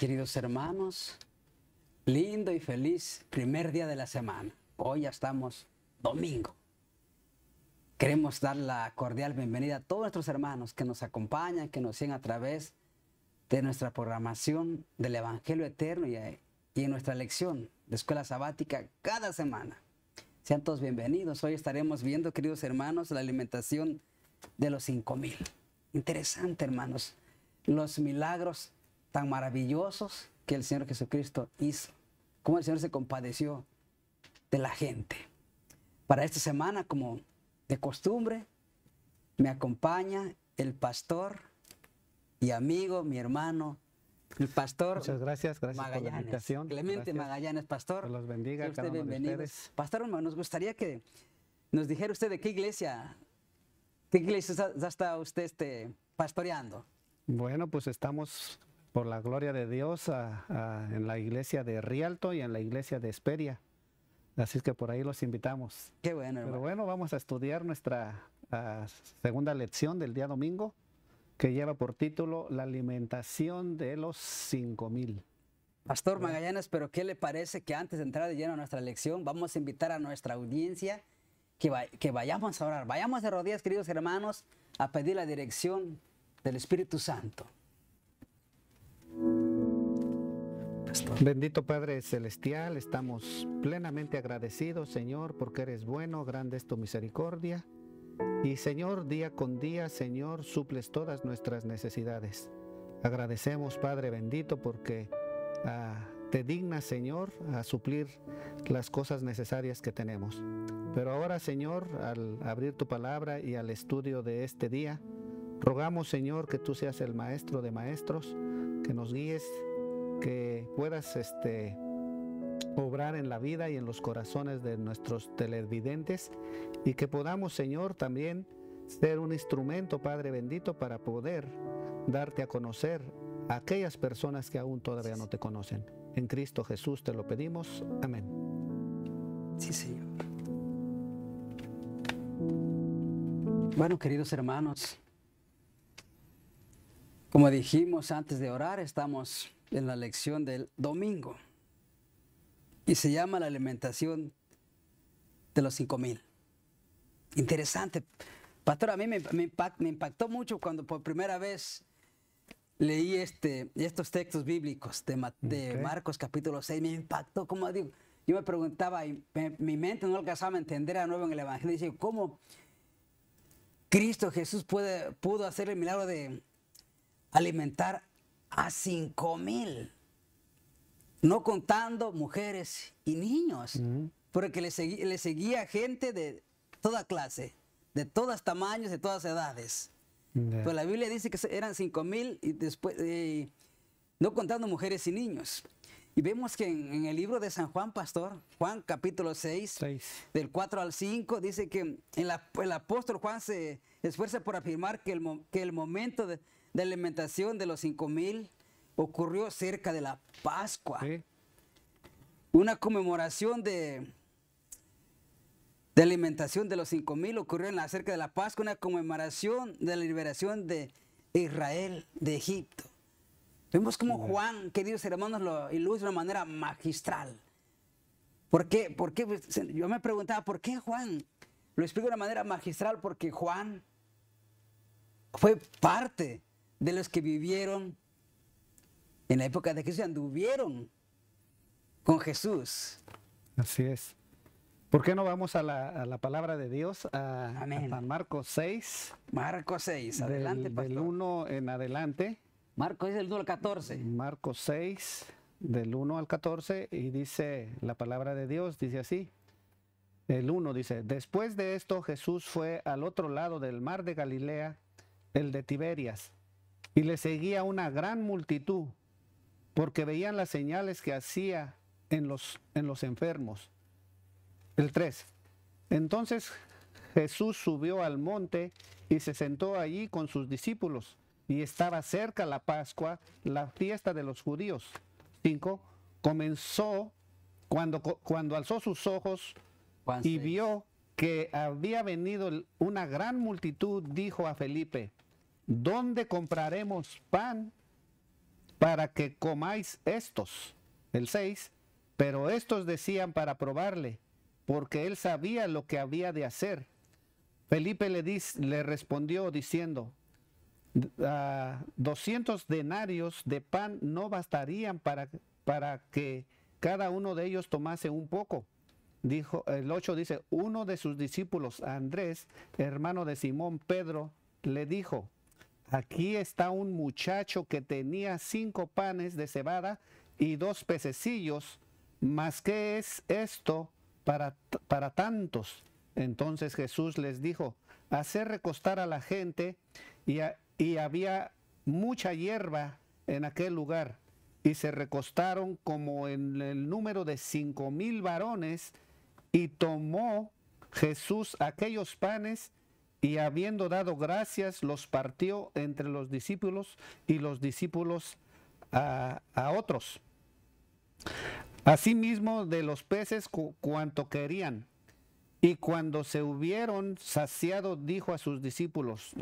Queridos hermanos, lindo y feliz primer día de la semana. Hoy ya estamos domingo. Queremos dar la cordial bienvenida a todos nuestros hermanos que nos acompañan, que nos siguen a través de nuestra programación del Evangelio Eterno y, en eh, nuestra lección de Escuela Sabática cada semana. Sean todos bienvenidos. Hoy estaremos viendo, queridos hermanos, la alimentación de los 5.000. Interesante, hermanos. Los milagros tan maravillosos que el Señor Jesucristo hizo, cómo el Señor se compadeció de la gente. Para esta semana, como de costumbre, me acompaña el pastor y amigo, mi hermano, el pastor. Muchas gracias, gracias por la invitación. Clemente Magallanes, pastor. Que los bendiga, que cada uno Pastor, nos gustaría que nos dijera usted de qué iglesia, qué iglesia está, usted este, pastoreando. Bueno, pues estamos por la gloria de Dios en la iglesia de Rialto y en la iglesia de Esperia. Así que por ahí los invitamos. Qué bueno. Hermano. Pero bueno, vamos a estudiar nuestra ah, segunda lección del día domingo, que lleva por título La alimentación de los Cinco Mil. Pastor Magallanes, pero ¿qué le parece que antes de entrar de lleno a nuestra lección, vamos a invitar a nuestra audiencia que, que vayamos a orar? Vayamos de rodillas, queridos hermanos, a pedir la dirección del Espíritu Santo. Bendito Padre Celestial, estamos plenamente agradecidos, Señor, porque eres bueno, grande es tu misericordia. Y Señor, día con día, Señor, suples todas nuestras necesidades. Agradecemos, Padre bendito, porque ah, te dignas, Señor, a suplir las cosas necesarias que tenemos. Pero ahora, Señor, al abrir tu palabra y al estudio de este día, rogamos, Señor, que tú seas el maestro de maestros, que nos guíes que puedas este, obrar en la vida y en los corazones de nuestros televidentes y que podamos, Señor, también ser un instrumento, Padre bendito, para poder darte a conocer a aquellas personas que aún todavía no te conocen. En Cristo Jesús te lo pedimos. Amén. Sí, Señor. Bueno, queridos hermanos, como dijimos antes de orar, estamos en la lección del domingo y se llama la alimentación de los Cinco Mil. Interesante. Pastor, a mí me, me, impactó mucho cuando por primera vez leí este, estos textos bíblicos de, de Marcos capítulo 6. Me impactó, como digo, yo me preguntaba y mi mente no alcanzaba a entender a nuevo en el Evangelio. Dice, ¿cómo Cristo Jesús puede, pudo hacer el milagro de alimentar a 5 mil, no contando mujeres y niños, porque le, seguía gente de toda clase, de todos tamaños, de todas edades. Pero pues la Biblia dice que eran 5 mil y después, no contando mujeres y niños. Y vemos que en, el libro de San Juan, pastor, Juan capítulo 6, del 4 al 5, dice que el, apóstol Juan se esfuerza por afirmar que el, que el momento de, de alimentación de los 5.000 ocurrió cerca de la Pascua. Una conmemoración de, de alimentación de los 5.000 ocurrió en la, cerca de la Pascua, una conmemoración de la liberación de Israel de Egipto. Vemos como Juan, queridos hermanos, lo ilustra de una manera magistral. ¿Por qué? ¿Por qué? Pues, yo me preguntaba, ¿por qué Juan? Lo explico de una manera magistral porque Juan fue parte de los que vivieron en la época de Jesús, anduvieron con Jesús. Así es. ¿Por qué no vamos a la, palabra de Dios? A, Marcos 6. Marcos 6, adelante, del, pastor. Del 1 en adelante. Marcos es del 1 al 14. Marcos 6, del 1 al 14, y dice la palabra de Dios, dice así. El 1 dice, después de esto Jesús fue al otro lado del mar de Galilea, el de Tiberias y le seguía una gran multitud, porque veían las señales que hacía en los, en los enfermos. El 3. Entonces Jesús subió al monte y se sentó allí con sus discípulos. Y estaba cerca la Pascua, la fiesta de los judíos. 5. Comenzó cuando, cuando alzó sus ojos y vio que había venido una gran multitud, dijo a Felipe, ¿dónde compraremos pan para que comáis estos? El 6, pero estos decían para probarle, porque él sabía lo que había de hacer. Felipe le, le respondió diciendo, 200 ah, denarios de pan no bastarían para, para que cada uno de ellos tomase un poco. Dijo, el 8 dice, uno de sus discípulos, Andrés, hermano de Simón Pedro, le dijo, Aquí está un muchacho que tenía cinco panes de cebada y dos pececillos, mas ¿qué es esto para, para tantos? Entonces Jesús les dijo, hacer recostar a la gente y, y había mucha hierba en aquel lugar y se recostaron como en el número de cinco mil varones y tomó Jesús aquellos panes y habiendo dado gracias, los partió entre los discípulos y los discípulos a, otros. Asimismo de los peces cuanto querían. Y cuando se hubieron saciado, dijo a sus discípulos,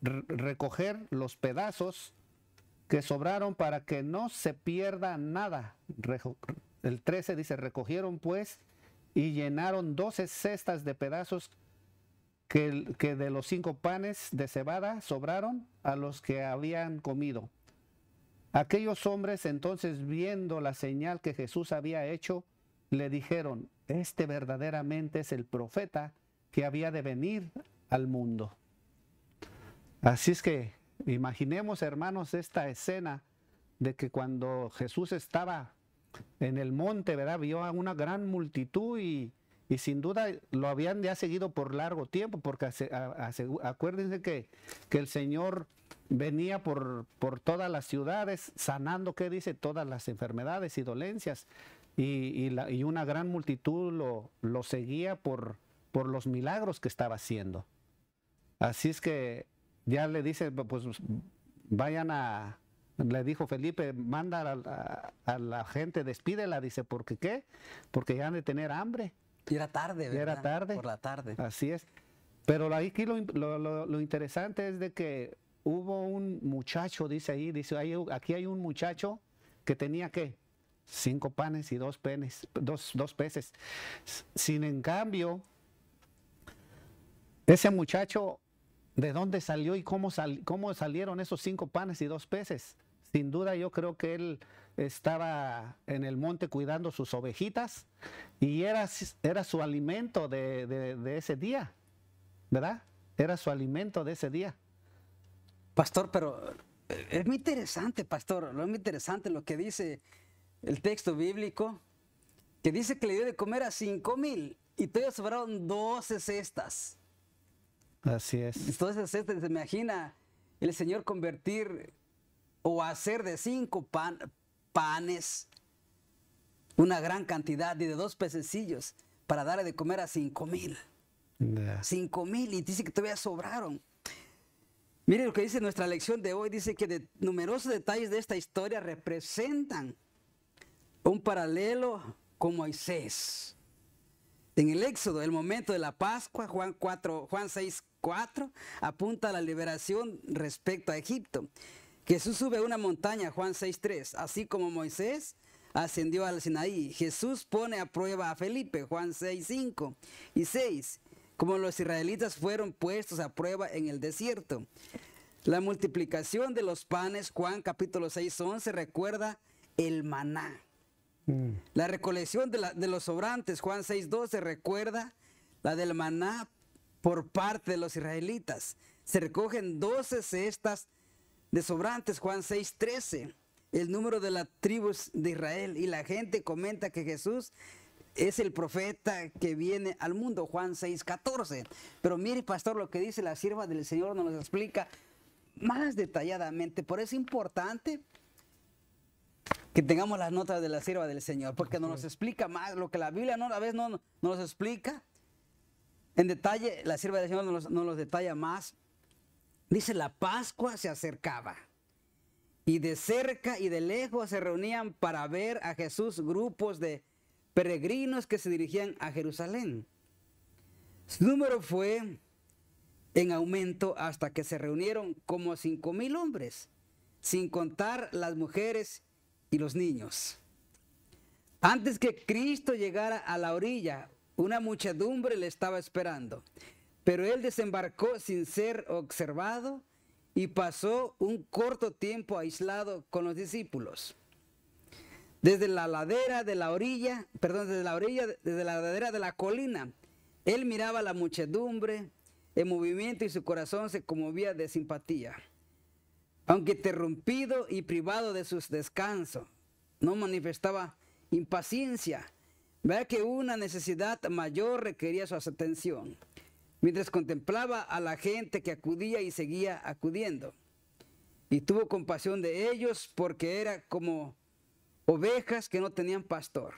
recoger los pedazos que sobraron para que no se pierda nada. el 13 dice, recogieron pues y llenaron doce cestas de pedazos que, de los cinco panes de cebada sobraron a los que habían comido. Aquellos hombres entonces viendo la señal que Jesús había hecho, le dijeron, este verdaderamente es el profeta que había de venir al mundo. Así es que imaginemos, hermanos, esta escena de que cuando Jesús estaba en el monte, ¿verdad? Vio a una gran multitud y y sin duda lo habían ya seguido por largo tiempo, porque acuérdense que, el Señor venía por, por todas las ciudades sanando, ¿qué dice? Todas las enfermedades y dolencias. Y, una gran multitud lo, lo seguía por, por los milagros que estaba haciendo. Así es que ya le dice, pues vayan a, le dijo Felipe, manda a, la gente, despídela, dice, porque qué? Porque ya han de tener hambre. Y era tarde, ¿verdad? Era tarde. Por la tarde. Así es. Pero aquí lo, interesante es de que hubo un muchacho, dice ahí, dice, aquí hay un muchacho que tenía ¿qué? cinco panes y dos penes, dos, peces. Sin en cambio, ese muchacho, ¿de dónde salió y cómo, cómo salieron esos cinco panes y dos peces? Sin duda yo creo que él estaba en el monte cuidando sus ovejitas y era, era su alimento de, ese día, ¿verdad? Era su alimento de ese día. Pastor, pero eh, es muy interesante, pastor, lo muy interesante lo que dice el texto bíblico, que dice que le dio de comer a cinco mil y todavía sobraron doce cestas. Así es. Entonces, este, se imagina el Señor convertir o hacer de cinco panes una gran cantidad y de dos pececillos para darle de comer a cinco mil. Cinco mil y dice que todavía sobraron. Mire lo que dice nuestra lección de hoy. Dice que numerosos detalles de esta historia representan un paralelo con Moisés. En el Éxodo, el momento de la Pascua, Juan, 4, Juan 6, 4, apunta a la liberación respecto a Egipto. Jesús sube una montaña, Juan 6.3, así como Moisés ascendió al Sinaí. Jesús pone a prueba a Felipe, Juan 6.5 y 6, como los israelitas fueron puestos a prueba en el desierto. La multiplicación de los panes, Juan capítulo 11, recuerda el maná. Mm. La recolección de, los sobrantes, Juan 6.12, recuerda la del maná por parte de los israelitas. Se recogen 12 cestas de sobrantes, Juan 13, el número de las tribus de Israel. Y la gente comenta que Jesús es el profeta que viene al mundo, Juan 14. Pero mire, pastor, lo que dice la sierva del Señor nos explica más detalladamente. Por eso es importante que tengamos las notas de la sierva del Señor, porque nos, nos explica más lo que la Biblia no, a veces no nos explica. En detalle, la sierva del Señor nos, nos los detalla más Dice, la Pascua se acercaba. Y de cerca y de lejos se reunían para ver a Jesús grupos de peregrinos que se dirigían a Jerusalén. Su número fue en aumento hasta que se reunieron como cinco mil hombres, sin contar las mujeres y los niños. Antes que Cristo llegara a la orilla, una muchedumbre le estaba esperando. Pero él desembarcó sin ser observado y pasó un corto tiempo aislado con los discípulos. Desde la ladera de la orilla, perdón, desde la orilla, desde la ladera de la colina, él miraba la muchedumbre en movimiento y su corazón se conmovía de simpatía. Aunque interrumpido y privado de sus descansos, no manifestaba impaciencia. Vea que una necesidad mayor requería su atención mientras contemplaba a la gente que acudía y seguía acudiendo. Y tuvo compasión de ellos porque era como ovejas que no tenían pastor.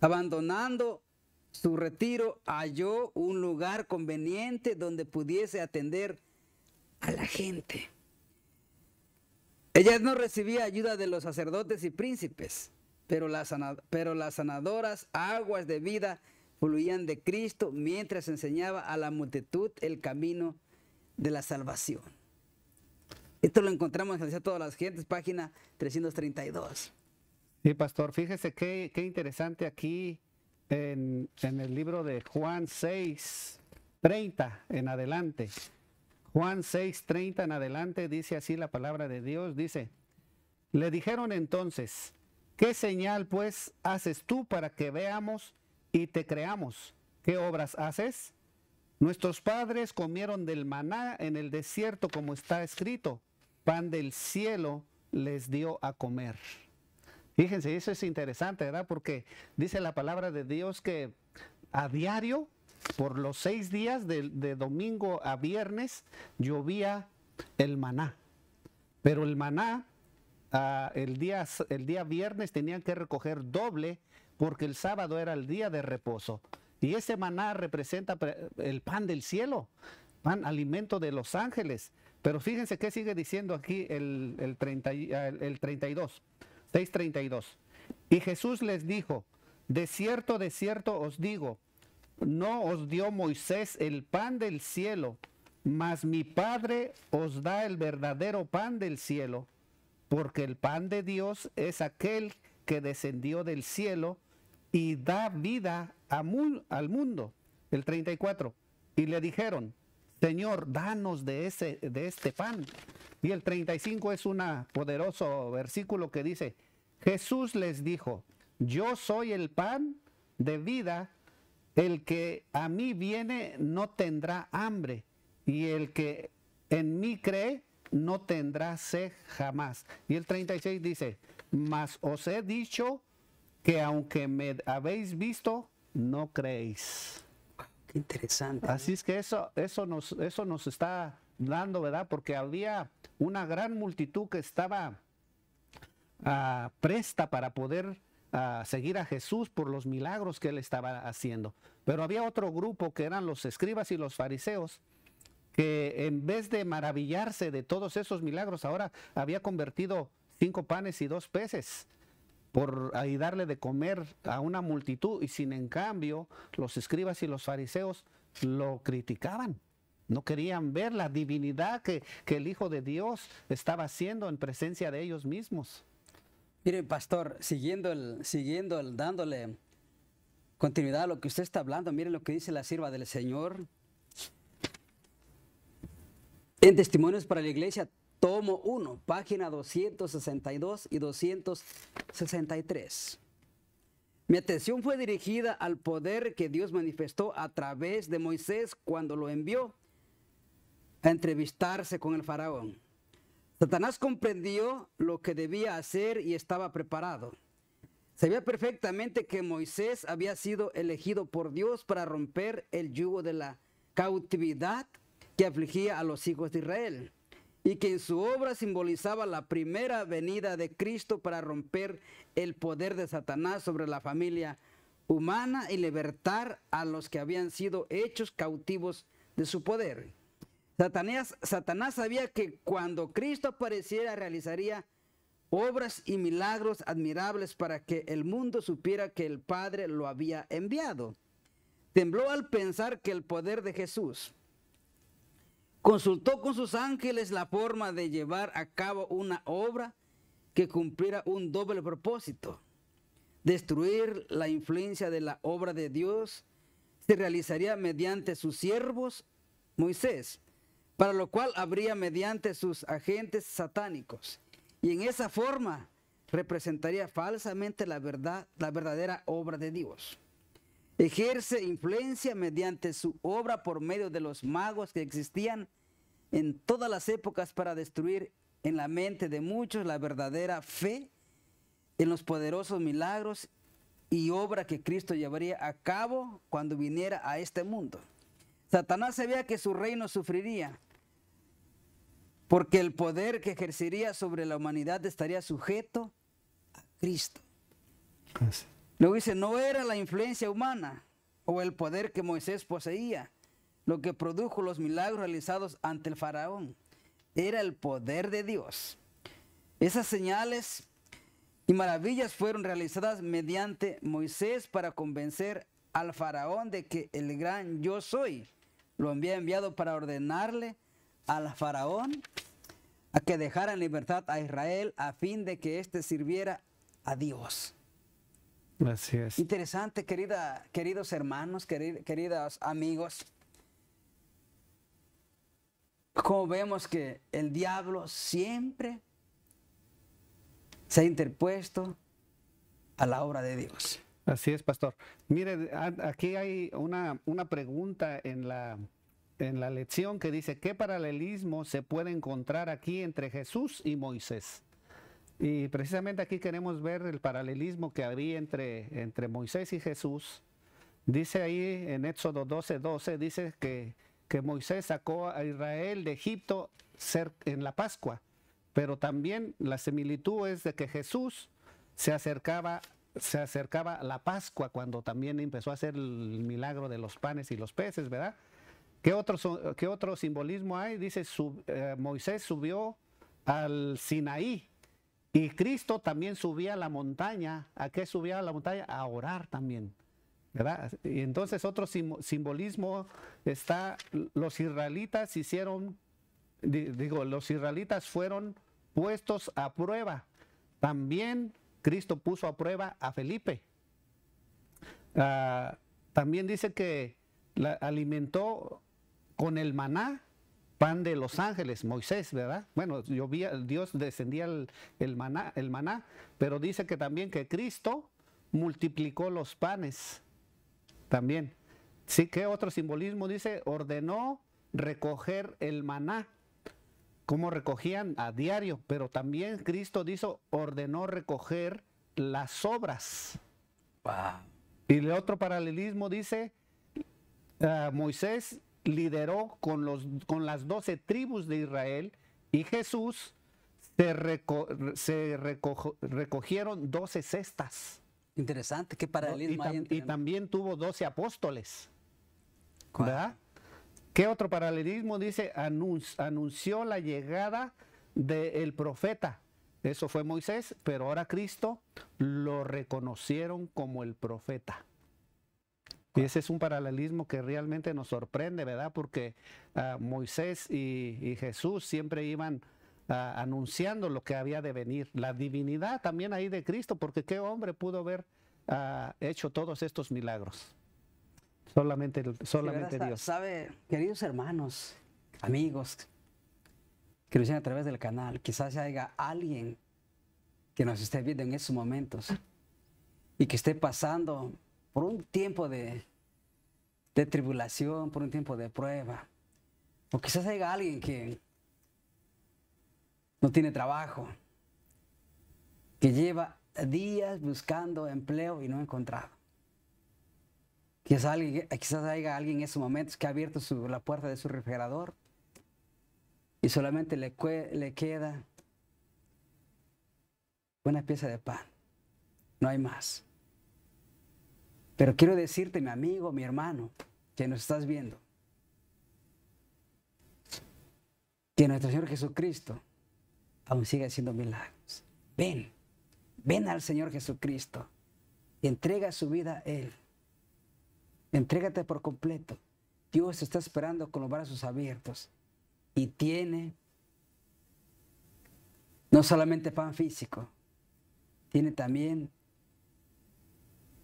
Abandonando su retiro, halló un lugar conveniente donde pudiese atender a la gente. Ella no recibía ayuda de los sacerdotes y príncipes, pero las, pero las sanadoras aguas de vida fluían de Cristo mientras enseñaba a la multitud el camino de la salvación. Esto lo encontramos en todas las gentes, página 332. Y pastor, fíjese qué, interesante aquí en, en, el libro de Juan 6, 30 en adelante. Juan 6, 30 en adelante dice así la palabra de Dios, dice, le dijeron entonces, ¿qué señal pues haces tú para que veamos y te creamos. ¿Qué obras haces? Nuestros padres comieron del maná en el desierto, como está escrito. Pan del cielo les dio a comer. Fíjense, eso es interesante, ¿verdad? Porque dice la palabra de Dios que a diario, por los seis días de, domingo a viernes, llovía el maná. Pero el maná, ah, el, día, el día viernes tenían que recoger doble porque el sábado era el día de reposo. Y ese maná representa el pan del cielo, pan alimento de los ángeles. Pero fíjense qué sigue diciendo aquí el, el, ah, el 32, 6.32. Y Jesús les dijo, de cierto, de cierto os digo, no os dio Moisés el pan del cielo, mas mi Padre os da el verdadero pan del cielo, porque el pan de Dios es aquel que descendió del cielo y da vida al mundo. El 34. Y le dijeron, Señor, danos de, ese, de este pan. Y el 35 es un poderoso versículo que dice, Jesús les dijo, yo soy el pan de vida, el que a mí viene no tendrá hambre, y el que en mí cree no tendrá sed jamás. Y el 36 dice, mas os he dicho que aunque me habéis visto, no creéis. Qué interesante. Así es que eso, eso, nos, eso nos está dando, ¿verdad? Porque había una gran multitud que estaba ah, presta para poder ah, seguir a Jesús por los milagros que él estaba haciendo. Pero había otro grupo que eran los escribas y los fariseos que en vez de maravillarse de todos esos milagros, ahora había convertido cinco panes y dos peces por ahí darle de comer a una multitud y sin en cambio los escribas y los fariseos lo criticaban. No querían ver la divinidad que, el Hijo de Dios estaba haciendo en presencia de ellos mismos. Miren, pastor, siguiendo el, siguiendo el, dándole continuidad a lo que usted está hablando, miren lo que dice la sirva del Señor. En Testimonios para la Iglesia tomo 1, página 262 y 263. Mi atención fue dirigida al poder que Dios manifestó a través de Moisés cuando lo envió a entrevistarse con el faraón. Satanás comprendió lo que debía hacer y estaba preparado. Sabía perfectamente que Moisés había sido elegido por Dios para romper el yugo de la cautividad que afligía a los hijos de Israel y que en su obra simbolizaba la primera venida de Cristo para romper el poder de Satanás sobre la familia humana y libertar a los que habían sido hechos cautivos de su poder. Satanás, sabía que cuando Cristo apareciera realizaría obras y milagros admirables para que el mundo supiera que el Padre lo había enviado. Tembló al pensar que el poder de Jesús Consultó con sus ángeles la forma de llevar a cabo una obra que cumpliera un doble propósito. Destruir la influencia de la obra de Dios se realizaría mediante sus siervos, Moisés, para lo cual habría mediante sus agentes satánicos. Y en esa forma representaría falsamente la verdad, la verdadera obra de Dios. Ejerce influencia mediante su obra por medio de los magos que existían en todas las épocas para destruir en la mente de muchos la verdadera fe en los poderosos milagros y obra que Cristo llevaría a cabo cuando viniera a este mundo. Satanás sabía que su reino sufriría, porque el poder que ejercería sobre la humanidad estaría sujeto a Cristo. Luego dice, no era la influencia humana o el poder que Moisés poseía lo que produjo los milagros realizados ante el faraón. Era el poder de Dios. Esas señales y maravillas fueron realizadas mediante Moisés para convencer al faraón de que el gran yo soy lo había enviado para ordenarle al faraón a que dejara en libertad a Israel a fin de que éste sirviera a Dios. Así es. Interesante, querida, queridos hermanos, queridos amigos. Como vemos que el diablo siempre se ha interpuesto a la obra de Dios. Así es, pastor. Mire, aquí hay una, pregunta en la, en la lección que dice, ¿qué paralelismo se puede encontrar aquí entre Jesús y Moisés? Y precisamente aquí queremos ver el paralelismo que había entre, entre Moisés y Jesús. Dice ahí en Éxodo 12, 12, dice que, que Moisés sacó a Israel de Egipto en la Pascua, pero también la similitud es de que Jesús se acercaba, se acercaba la Pascua cuando también empezó a hacer el milagro de los panes y los peces, ¿verdad? ¿Qué otro, qué otro simbolismo hay? Dice, eh, Moisés subió al Sinaí, y Cristo también subía a la montaña. ¿A qué subía a la montaña? A orar también. ¿verdad? Y entonces otro simbolismo está, los israelitas hicieron, digo, los israelitas fueron puestos a prueba. También Cristo puso a prueba a Felipe. Ah, también dice que la alimentó con el maná pan de los ángeles, Moisés, ¿verdad? Bueno, Dios descendía el, maná, el maná, pero dice que también que Cristo multiplicó los panes, también. Sí, que otro simbolismo dice, ordenó recoger el maná, como recogían a diario, pero también Cristo dijo, ordenó recoger las obras. Y el otro paralelismo dice, ah, Moisés lideró con, los, con las doce tribus de Israel y Jesús, se, recogieron doce cestas. Interesante, qué paralelismo. y, y, también tuvo doce apóstoles. ¿Verdad? ¿Qué otro paralelismo dice? anunció la llegada del profeta. Eso fue Moisés, pero ahora Cristo lo reconocieron como el profeta. Y ese es un paralelismo que realmente nos sorprende, ¿verdad? Porque ah, Moisés y, Jesús siempre iban ah, anunciando lo que había de venir, la divinidad también ahí de Cristo, porque qué hombre pudo haber ah, hecho todos estos milagros. Solamente, solamente Dios. Sabe, queridos hermanos, amigos que nos sigan a través del canal, quizás haya alguien que nos esté viendo en estos momentos y que esté pasando por un tiempo de, tribulación, por un tiempo de prueba. O quizás haya alguien que no tiene trabajo, que lleva días buscando empleo y no ha encontrado. Quizás, quizás haya alguien en esos momentos que ha abierto la puerta de su refrigerador y solamente le, le queda una pieza de pan. No hay más. Pero quiero decirte, mi amigo, mi hermano, que nos estás viendo, que nuestro Señor Jesucristo aún sigue haciendo milagros. Ven, ven al Señor Jesucristo y entrega su vida a Él. Entrégate por completo. Dios está esperando con los brazos abiertos y tiene no solamente pan físico, tiene también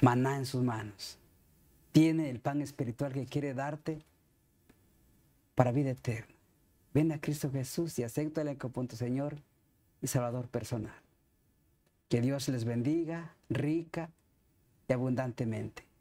maná en sus manos. Tiene el pan espiritual que quiere darte para vida eterna. Ven a Cristo Jesús y acéptale el tu Señor y Salvador personal. Que Dios les bendiga rica y abundantemente.